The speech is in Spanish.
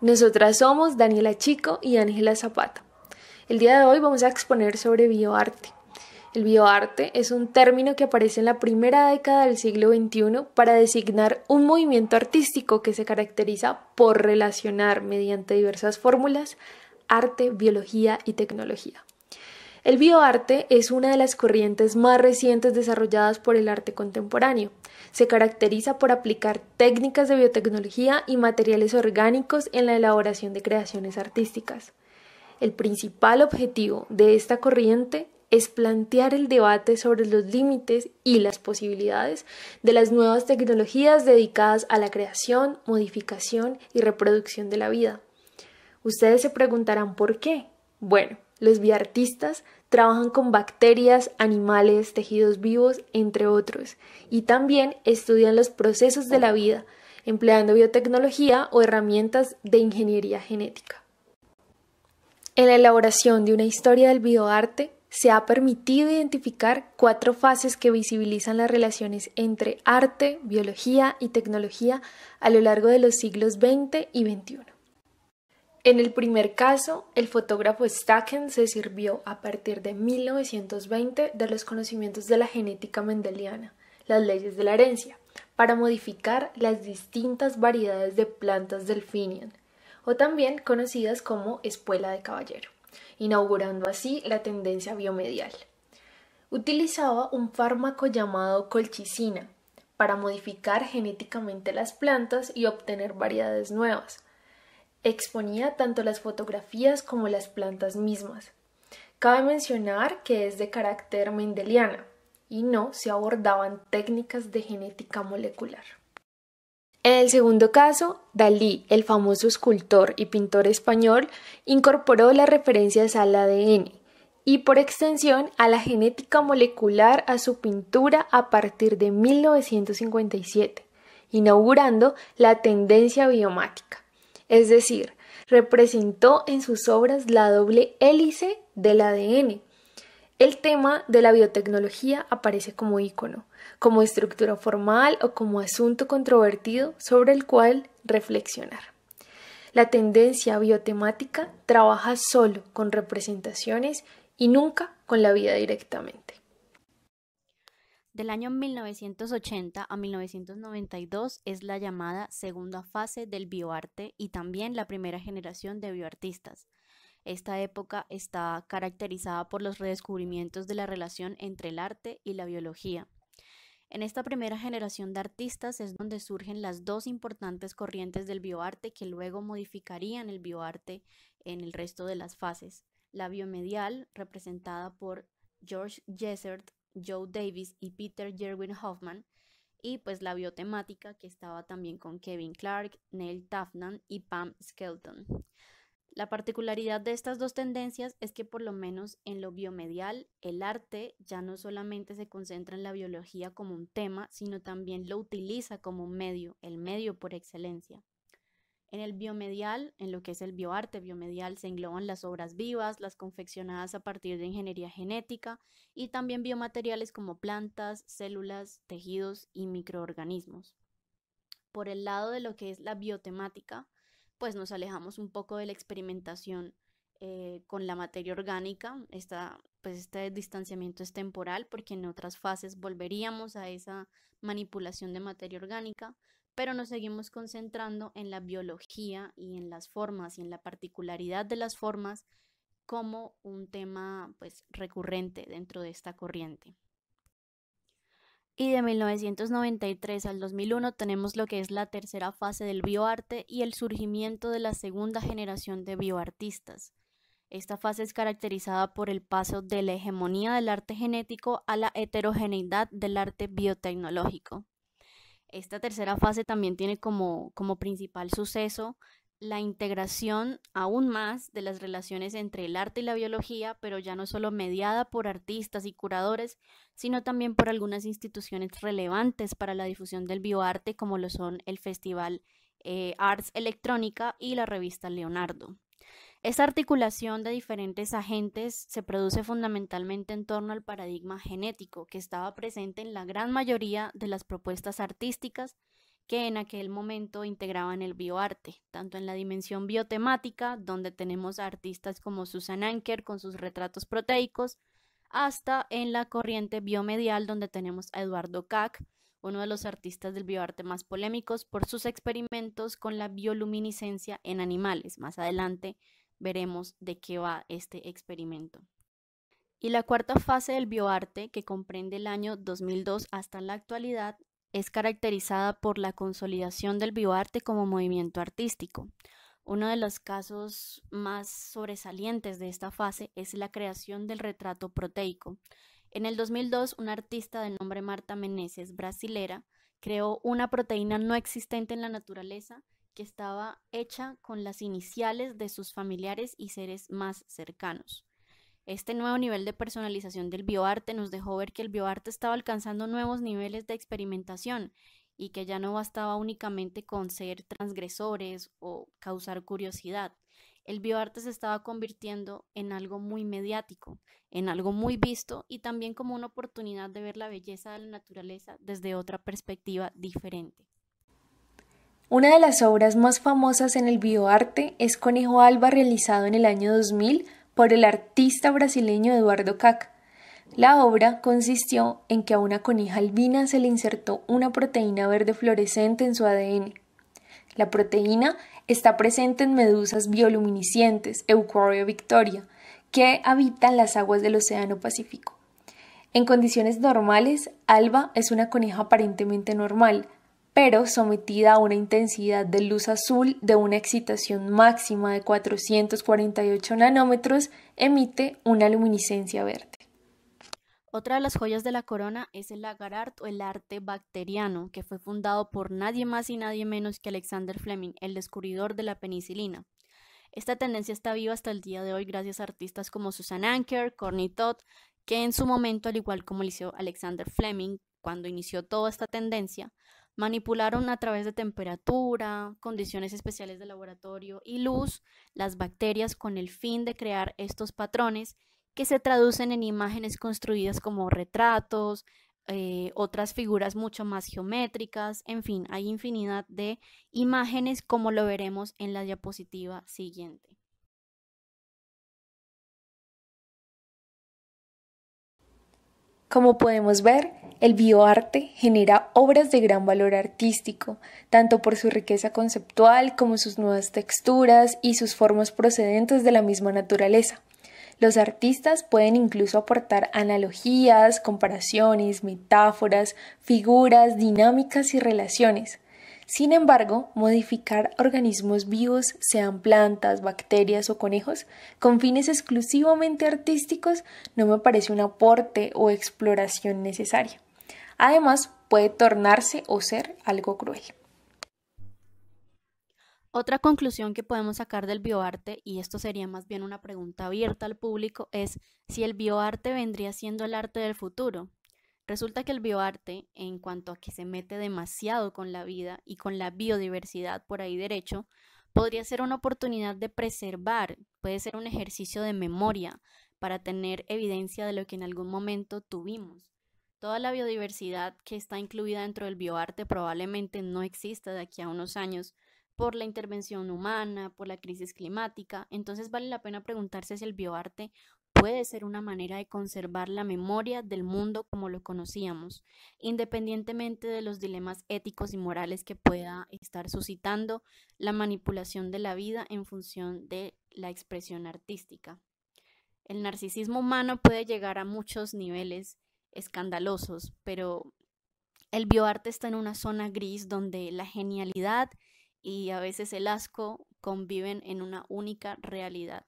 Nosotras somos Daniela Chico y Ángela Zapata. El día de hoy vamos a exponer sobre bioarte. El bioarte es un término que aparece en la primera década del siglo XXI para designar un movimiento artístico que se caracteriza por relacionar mediante diversas fórmulas arte, biología y tecnología. El bioarte es una de las corrientes más recientes desarrolladas por el arte contemporáneo. Se caracteriza por aplicar técnicas de biotecnología y materiales orgánicos en la elaboración de creaciones artísticas. El principal objetivo de esta corriente es plantear el debate sobre los límites y las posibilidades de las nuevas tecnologías dedicadas a la creación, modificación y reproducción de la vida. Ustedes se preguntarán por qué. Bueno, los bioartistas trabajan con bacterias, animales, tejidos vivos, entre otros, y también estudian los procesos de la vida, empleando biotecnología o herramientas de ingeniería genética. En la elaboración de una historia del bioarte, se ha permitido identificar cuatro fases que visibilizan las relaciones entre arte, biología y tecnología a lo largo de los siglos XX y XXI. En el primer caso, el fotógrafo Stacken se sirvió a partir de 1920 de los conocimientos de la genética mendeliana, las leyes de la herencia, para modificar las distintas variedades de plantas del Finian, o también conocidas como espuela de caballero, inaugurando así la tendencia biomedial. Utilizaba un fármaco llamado colchicina para modificar genéticamente las plantas y obtener variedades nuevas, Exponía tanto las fotografías como las plantas mismas. Cabe mencionar que es de carácter mendeliana y no se abordaban técnicas de genética molecular. En el segundo caso, Dalí, el famoso escultor y pintor español, incorporó las referencias al ADN y por extensión a la genética molecular a su pintura a partir de 1957, inaugurando la tendencia biomática es decir, representó en sus obras la doble hélice del ADN. El tema de la biotecnología aparece como ícono, como estructura formal o como asunto controvertido sobre el cual reflexionar. La tendencia biotemática trabaja solo con representaciones y nunca con la vida directamente. Del año 1980 a 1992 es la llamada segunda fase del bioarte y también la primera generación de bioartistas. Esta época está caracterizada por los redescubrimientos de la relación entre el arte y la biología. En esta primera generación de artistas es donde surgen las dos importantes corrientes del bioarte que luego modificarían el bioarte en el resto de las fases. La biomedial, representada por George Jessert Joe Davis y Peter Jerwin Hoffman, y pues la biotemática que estaba también con Kevin Clark, Neil Tafnan y Pam Skelton. La particularidad de estas dos tendencias es que por lo menos en lo biomedial, el arte ya no solamente se concentra en la biología como un tema, sino también lo utiliza como un medio, el medio por excelencia. En el biomedial, en lo que es el bioarte biomedial, se engloban las obras vivas, las confeccionadas a partir de ingeniería genética y también biomateriales como plantas, células, tejidos y microorganismos. Por el lado de lo que es la biotemática, pues nos alejamos un poco de la experimentación eh, con la materia orgánica. Esta, pues este distanciamiento es temporal porque en otras fases volveríamos a esa manipulación de materia orgánica, pero nos seguimos concentrando en la biología y en las formas y en la particularidad de las formas como un tema pues recurrente dentro de esta corriente. Y de 1993 al 2001 tenemos lo que es la tercera fase del bioarte y el surgimiento de la segunda generación de bioartistas. Esta fase es caracterizada por el paso de la hegemonía del arte genético a la heterogeneidad del arte biotecnológico. Esta tercera fase también tiene como, principal suceso la integración aún más de las relaciones entre el arte y la biología, pero ya no solo mediada por artistas y curadores, sino también por algunas instituciones relevantes para la difusión del bioarte, como lo son el Festival eh, Arts Electrónica y la revista Leonardo. Esta articulación de diferentes agentes se produce fundamentalmente en torno al paradigma genético que estaba presente en la gran mayoría de las propuestas artísticas que en aquel momento integraban el bioarte, tanto en la dimensión biotemática, donde tenemos a artistas como Susan Anker con sus retratos proteicos, hasta en la corriente biomedial, donde tenemos a Eduardo Kack, uno de los artistas del bioarte más polémicos por sus experimentos con la bioluminiscencia en animales. Más adelante veremos de qué va este experimento. Y la cuarta fase del bioarte, que comprende el año 2002 hasta la actualidad, es caracterizada por la consolidación del bioarte como movimiento artístico. Uno de los casos más sobresalientes de esta fase es la creación del retrato proteico. En el 2002, una artista de nombre Marta Meneses, brasilera, creó una proteína no existente en la naturaleza que estaba hecha con las iniciales de sus familiares y seres más cercanos. Este nuevo nivel de personalización del bioarte nos dejó ver que el bioarte estaba alcanzando nuevos niveles de experimentación y que ya no bastaba únicamente con ser transgresores o causar curiosidad. El bioarte se estaba convirtiendo en algo muy mediático, en algo muy visto y también como una oportunidad de ver la belleza de la naturaleza desde otra perspectiva diferente. Una de las obras más famosas en el bioarte es Conejo Alba realizado en el año 2000 por el artista brasileño Eduardo Cac. La obra consistió en que a una coneja albina se le insertó una proteína verde fluorescente en su ADN. La proteína está presente en medusas bioluminiscientes, Eucoria victoria, que habitan las aguas del Océano Pacífico. En condiciones normales, Alba es una coneja aparentemente normal, pero sometida a una intensidad de luz azul de una excitación máxima de 448 nanómetros, emite una luminiscencia verde. Otra de las joyas de la corona es el lagarart o el arte bacteriano, que fue fundado por nadie más y nadie menos que Alexander Fleming, el descubridor de la penicilina. Esta tendencia está viva hasta el día de hoy gracias a artistas como Susan Anker, Corny Todd, que en su momento, al igual como lo hizo Alexander Fleming, cuando inició toda esta tendencia, Manipularon a través de temperatura, condiciones especiales de laboratorio y luz las bacterias con el fin de crear estos patrones que se traducen en imágenes construidas como retratos, eh, otras figuras mucho más geométricas, en fin, hay infinidad de imágenes como lo veremos en la diapositiva siguiente. Como podemos ver, el bioarte genera obras de gran valor artístico, tanto por su riqueza conceptual como sus nuevas texturas y sus formas procedentes de la misma naturaleza. Los artistas pueden incluso aportar analogías, comparaciones, metáforas, figuras, dinámicas y relaciones. Sin embargo, modificar organismos vivos, sean plantas, bacterias o conejos, con fines exclusivamente artísticos, no me parece un aporte o exploración necesaria. Además, puede tornarse o ser algo cruel. Otra conclusión que podemos sacar del bioarte, y esto sería más bien una pregunta abierta al público, es si el bioarte vendría siendo el arte del futuro. Resulta que el bioarte, en cuanto a que se mete demasiado con la vida y con la biodiversidad por ahí derecho, podría ser una oportunidad de preservar, puede ser un ejercicio de memoria para tener evidencia de lo que en algún momento tuvimos. Toda la biodiversidad que está incluida dentro del bioarte probablemente no exista de aquí a unos años por la intervención humana, por la crisis climática. Entonces vale la pena preguntarse si el bioarte puede ser una manera de conservar la memoria del mundo como lo conocíamos, independientemente de los dilemas éticos y morales que pueda estar suscitando la manipulación de la vida en función de la expresión artística. El narcisismo humano puede llegar a muchos niveles escandalosos, pero el bioarte está en una zona gris donde la genialidad y a veces el asco conviven en una única realidad.